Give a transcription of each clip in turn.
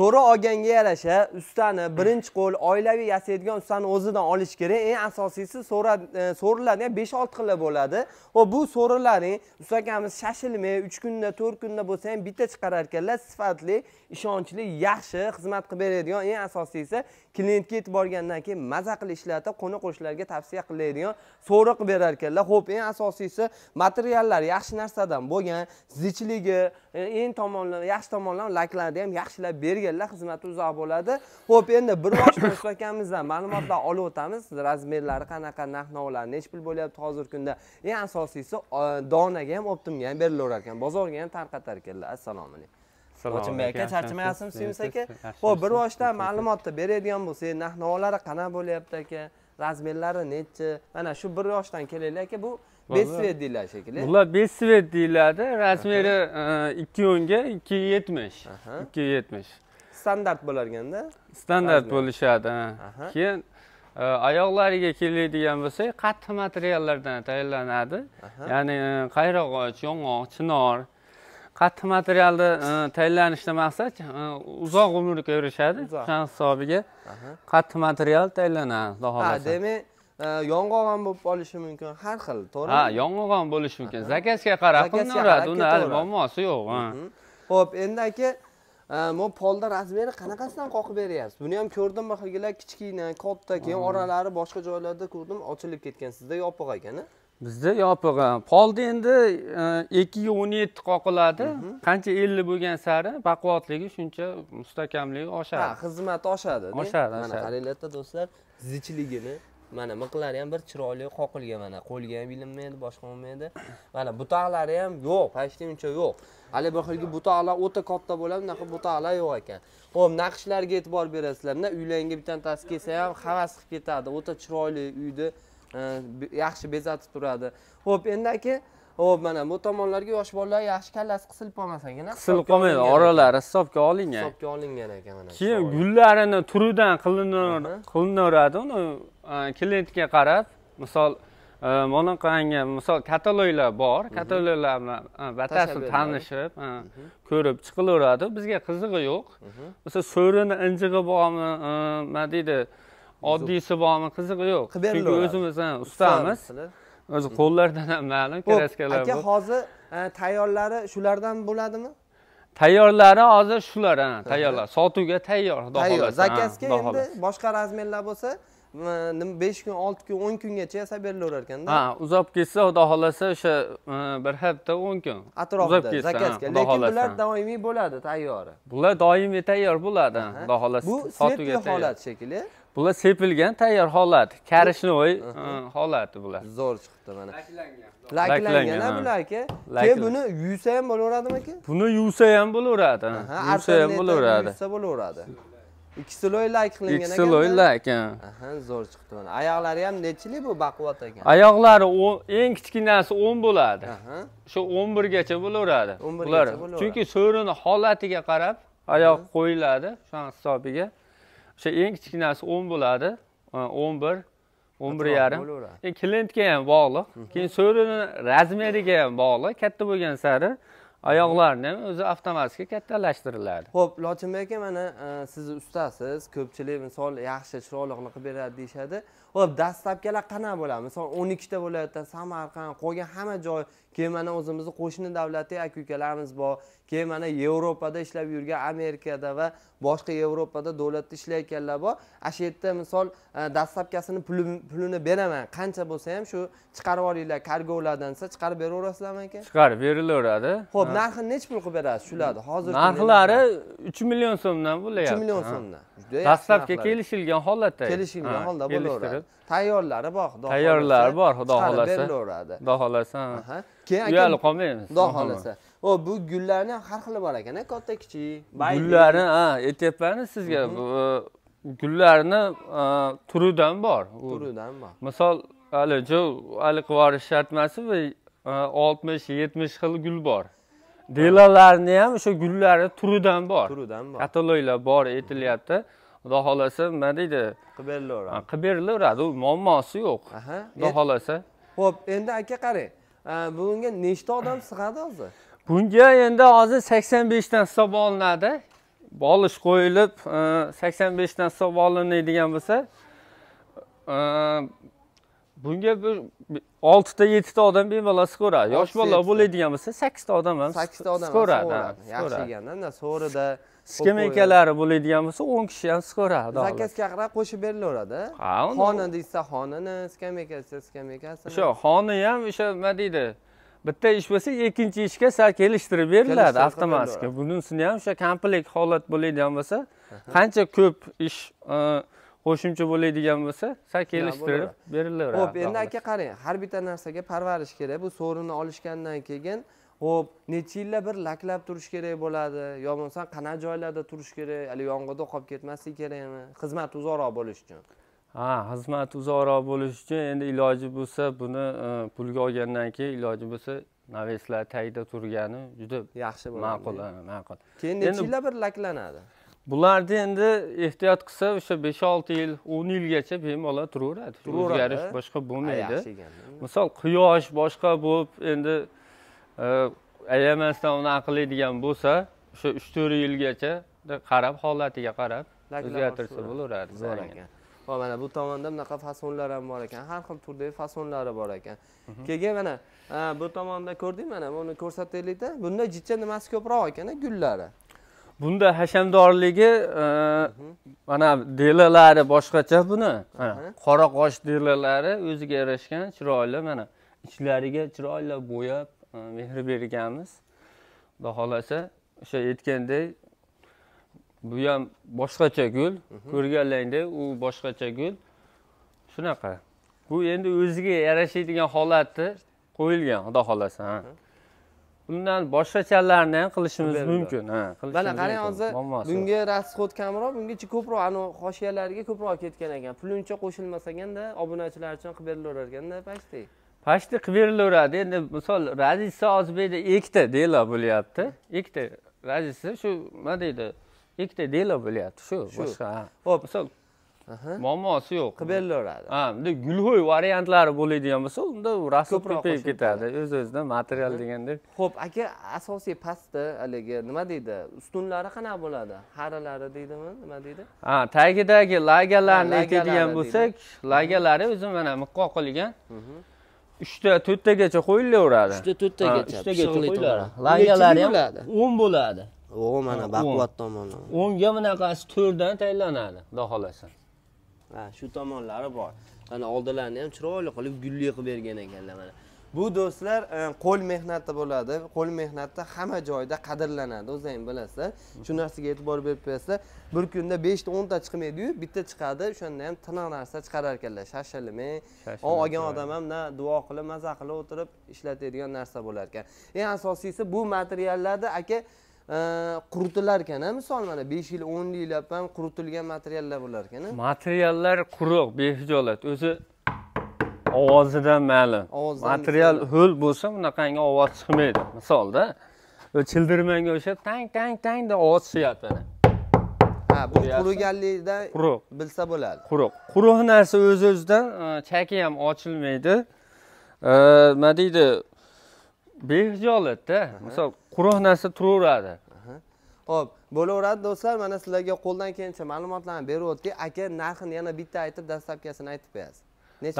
so'ri olganga yarasha ustani birinchi qo'l oilaviy yasaydigan ustani o'zidan olish kerak eng asosiysi e, so'rilarni besh olti xili bo'ladi va bu so'rilarning usta akamiz shoshilmay uch kunda to'rt kunda bo'lsa ham bitta chiqarar ekanlar sifatli ishonchli yaxshi xizmat qilib beradigan eng asosiysi klientga yetib borgandan keyin maza qilib ishlatib qo'ni qo'shnilarga tavsiya qiladigan so'ri qilib berar ekanlar ho'p eng asosiysi materiallar yaxshi narsadan bo'lgan zichligi E, eng tomonlama yaxshi tomonlama layklarni ham yaxshilab berganlar xizmati uzoq bo'ladi ho'p endi bir bosh do'stbek akamizdan ma'lumotlar olib o'tamiz razmerlari qanaqa narx navlari nechi pul bo'lyapti hozirgi kunda eng asosiysi donaga ham optimga ham berilaverar ekan bozorga ham tarqatar ekanlar assalomu alaykum ochimboy aka charchamayapsizmi suymus aka ho'p bir boshdan ma'lumotni beradigan bo'lsangiz narx navolari qanaqa bo'lyapti aka razmerlari nechi mana shu bir yoshdan kelaylik aka bu svet deyiladi shekilli bular besvet deyiladi razmeri ikki o'nga ikki yetmish ikki yetmish standart bo'larganda standart bo'lishadi keyin oyoqlariga keladigan bo'lsak qattiq materiallardan tayyorlanadi ya'ni e, qayrag'och yong'oq chinor qattiq materialni e, tayyorlanishdan maqsad e, uzoq umr ko'rishadi shuning hisobiga qattiq material tayyorlanadi xudo xohlasa demak yong'oq ham bo'lib qolishi mumkin har xil to'g'rimi ha yong'oq ham bo'lishi mumkin zakazga qarab qilinadi uni muammosi yo'q ho'p mhm. endi aka e, bu polda razmeri qanaqasidan qoqib beryapsiz buni ham ko'rdim bir xilgilar kichkina katta keyin mhm. oralari boshqa joylarda ko'rdim ochilib ketgan sizda yopiq ekan bizda yopiq polni endi e, ikki yuz o'n yetti qoqiladi mhm. qancha ellik bo'lgan sari baquvvatligi shuncha mustahkamligi oshadi ha xizmati oshadi oshadi mana qaranglarda do'stlar zichligini mana miqlari ham bir chiroyli qoqilgan mana qo'lga ham ilinmaydi boshqa bo'lmaydi mana butoqlari ham yo'q почти uncha yo'q haligi bir xilgi butoqlar o'ta katta bo'ladi bunaqa butoqlar yo'q ekan ho'p naqshlarga e'tibor berasizlar mana uylaringga bittasi kelsa ham havas qilib ketadi o'ta chiroyli uyni e, yaxshi bezatib turadi ho'p endaki aka ho'p mana bu tomonlarga yosh bolalar yaxshi kallasi qisilib qolmasagina qisilib qolmaydi oralari hisobga olingan hisobga olingan ekan mana keyin gullarini turidan qilinaveradi uni klientga qarab misol bunaqangi misol kataloglar bor kataloglar bilan batafsil tanishib ko'rib chiqilaveradi bizga qizig'i yo'q misol so'rini injig'i bormi nima deydi oddiysi bormi qizig'i yo'q chunki o'zimiz ustamiz o'zi qo'llaridan ham ma'lum kraskalar aka hozir tayyorlari shulardan bo'ladimi tayyorlari hozir shular tayyorlar sotuvga tayyor xudo xohlasa zakazga endi boshqa razmerlar bo'lsa nima besh kun olti kun o'n kungacha yasab berilaverar ekanda ha uzab ketsa xudo xohlasa o'sha e, bir hafta o'n kun atrofida zakazga lekin bular doimiy bo'ladi tayyori bular doimiy tayyor bo'ladi xudo xohlasa bu svetli holat shekilli bular sepilgan tayyor holat karishnoy holati bular zo'r chiqibdi mana laklangan bular aka keyin buni yuvsa ham bo'laveradimi aka buni yuvsa ham bo'laveradi yuvsa ham bo'laveradi yuvsa bo'laveradi ikki loy lak qilingan ekan ikki loy lak ha zo'r chiqdi mana oyoqlari ham nechili bu baquvvat ekan oyoqlari eng kichkinasi o'n bo'ladi shu o'n birgacha bo'laveradi o'n birgacha bo'laveradi chunki so'rini holatiga qarab oyoq qo'yiladi shuni hisobiga o'sha eng kichkinasi o'n bo'ladi o'n bir o'n bir yarim e, kelintga ham bog'liq mhm. keyin so'rini razmeriga ham bog'liq katta bo'lgan sari oyoqlarni o'zi avtomatik kattalashtiriladi ho'p lotinbek aka mana e, siz ustasiz ko'pchilik misol yaxshi chiroyli qilib beradi deyishadi ho'p dastlabkilar qanaqa bo'ladi misol o'n ikkita viloyatda samarqand qolgan hamma joy keyin mana o'zimizni qo'shni davlatda aka ukalarimiz bor keyin mana yevropada ishlab yurgan amerikada va boshqa yevropada davlatda ishlayotganlar bor ana shu yerda misol e, dastlabkasini pulini beraman qancha bo'lsa ham shu chiqarib olinglar kargovlardan desa chiqarib beraverasizlarmi aka chiqarib berilaveradi ho'p narxini nechi pul qilib berasiz shularni hozir narxlari uch million so'mdan bo'lyapti uch million so'mdan dastlabki kelishilgan holatda kelishilgan holda bo'laveradi tayyorlari bor xudo tayyorlari bor xudo xohlasa berilaveradi xudo xohlasa keyin uyalib qolmaymiz xudo xohlasa o bu gullarni ham har xili bor ekan katta kichik gullarni ha aytyapmanmi sizga e, gullarni e, turidan bor turidan bor misol haligi haligi yuborish shart emas e, oltmish yetmish xil gul bor dilalarni ham o'sha gullari turidan bor turidan bor kataloglar bor aytilyapti xudo xohlasa nima deydi qilib berilaveradi qilib berilaveradi u muammosi yo'q xudo xohlasa ho'p endi aka qarang bunga nechta odam sig'adi hozir bunga endi hozir sakson beshdan hisob olinadi bolish qo'yilib sakson beshdan hisob olinadigan bo'lsa bunga bir oltita yettita odam bemalol ko'radi yosh bolalar bo'ladigan bo'lsa sakkizta odam ham sakkizta odam ko'radi yaxshi so'rida sikim ekalari bo'ladigan bo'lsa o'n kishi ham ko'radi zakazga qarab qo'shib berilaveradi ha xona deysa xonani skameyka desa skameykasini o'sha xona ham o'sha nima deydi bitta ish bo'lsa ikkinchi ishga sal kelishtirib beriladi avtomatik bunisini ham o'sha komplekt holat bo'ladigan bo'lsa qancha ko'p ish e, qo'shimcha bo'ladigan bo'lsa sal kelishtirib berilaveradi ho'p endi aka qarang har bitta narsaga parvarish kerak bu so'rini olishgandan keyin ho'p necha yillar bir laklab turish kerak bo'ladi yo bo'lmasam qanaqa joylarda turish kerak hali yomg'irda qolib ketmasligi kerakmi xizmat uzoqroq bo'lishi uchun ha xizmat uzoqroq bo'lishi uchun endi iloji bo'lsa buni e, pulga olgandan keyin iloji bo'lsa navestlar tagida turgani juda yaxshi bo'ladi ma'qul ma'qul keyin necha yillar bir laklanadi Bunlar deyəndə ehtiyat qısa, o 5-6 il, 10 il keçə bilmə ola durur. Özgəriş başqa bulmaydı. Məsəl quyaş başqa bulub, indi əyəməsdən onu aql edigən bulsa, o 3-4 il keçə qarab halatiyə qarab özgərtirsə bulur. Zor ekan. Ha mana bu tomonda bunaqa fasonlar ham bor ekan. Har xil turdagi fasonlari bor ekan. Mhm. Keyin mana e, bu tomonda ko'rding mana buni ko'rsataylikda. Bunda jitcha nimasi ko'proq ekan gullari. bunda hashamdorligi e, mana delalari boshqacha buni qora qosh delalari o'ziga yarashgan chiroyli mana ichlariga chiroyli bo'yab e, mehr berganmiz xudo xohlasa o'sha aytgandek bu ham boshqacha gul mhm. ko'rganlaringdek u boshqacha gul shunaqa bu endi o'ziga yarashadigan holati qo'yilgan xudo xohlasa undan boshqachalarni ham qilishimiz mumkin mana qarang hozir bunga расход kamroq bungacha ko'proq anavi hoshiyalarga ko'proq ketgan ekan pul uncha qo'shilmasaganda obunachilar uchun qilib berilaverar ekanda pashti pashti qilib berilaveradi endi misol razisa ozbekda ikkita delo bo'lyapti ikkita razisa shu nima deydi ikkita delo bo'lyapti shu boshqa ho'p misol muammosi yo'q qilib berilaveradi ha bunda gulho'y variantlari bo'ladigan bo'lsa unda rasm ko'payib ketadi o'z o'zidan material degandek ho'p aka asosiy pastda haligi nima deydi ustunlari qanaqa bo'ladi harilari deydimi nima deydi ha tagidagi lagalarni aytadigan bo'lsak lagalari o'zi mana miqqo qilgan uchta to'rttagacha qo'yilaveradi uchta to'rttagacha uchtagacha qo'yiladi lagalari ham o'n bo'ladi o mana baquvvat tomoni o'nga bunaqasi to'rtdan tayyorlanadi xudo xohlasa ha shu tomonlari bor mana oldilarini ham chiroyli qilib gulli qilib bergan ekanlar mana bu do'stlar e, qo'l mehnati bo'ladi qo'l mehnati hamma joyda qadrlanadi o'zlaring bilasizlar shu narsaga e'tibor berib berasizlar bir kunda beshta o'nta chiqmaydiyu bitta chiqadi o'shanda ham tiniq narsa chiqarar ekanlar shashilmi olgan odam ham na duo qilib maza qilib o'tirib ishlatadigan narsa bo'lar ekan eng asosiysi bu materiallarni aka quritilar ekan misol mana besh yil o'n yillab ham quritilgan materiallar bo'lar ekan materiallar quruq behijolat o'zi ovozidan ma'lum material ho'l bo'lsa unaqangi ovoz chiqmaydi misolda childirmanga o'sha tang tang tang deb ovoz chiqyapti ha bu quriganlikda quruq bilsa bo'ladi quruq quruq narsa o'z o'zidan e, chaki ham ochilmaydi e, nima deydi behijolatda misol quruq narsa turaveradi ho'p bo'laveradi do'stlar mana sizlarga qo'ldan kelgancha ma'lumotlarni berib o'tdik aka narxini yana bitta aytib dastlabkasini aytib berasiz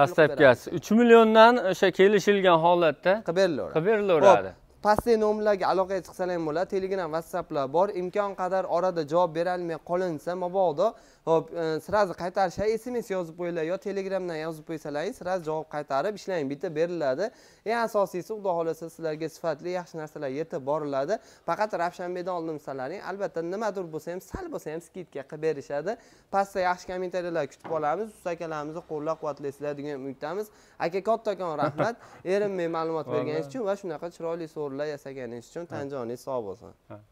dastlabkasi uch milliondan o'sha kelishilgan holatda qilib berilaveradi qilib berilaveradi pastdagi nomerlarga aloqaga chiqsalar ham bo'ladi telegram whatsapplar bor imkon qadar orada javob berolmay qolinsa mabodo hop e, сразу qaytarish ha sms yozib qo'yinglar yo telegramdan yozib qo'ysalaringiz сразу javob qaytarib ishlang bitta beriladi eng asosiysi xudo xohlasa sizlarga sifatli yaxshi narsalar yetib boriladi faqat ravshanbekdan oldim sizlarning albatta nimadir bo'lsa ham sal bo'lsa ham skidka qilib berishadi pastda yaxshi kommentariyalar kutib qolamiz ust akalarimizni qo'llab quvvatlaysizlar degan umiddamiz aka kattakon rahmat erim men ma'lumot berganingiz uchun va shunaqa chiroyli sovrinlar yasaganingiz uchun tan joningiz sog' bo'lsin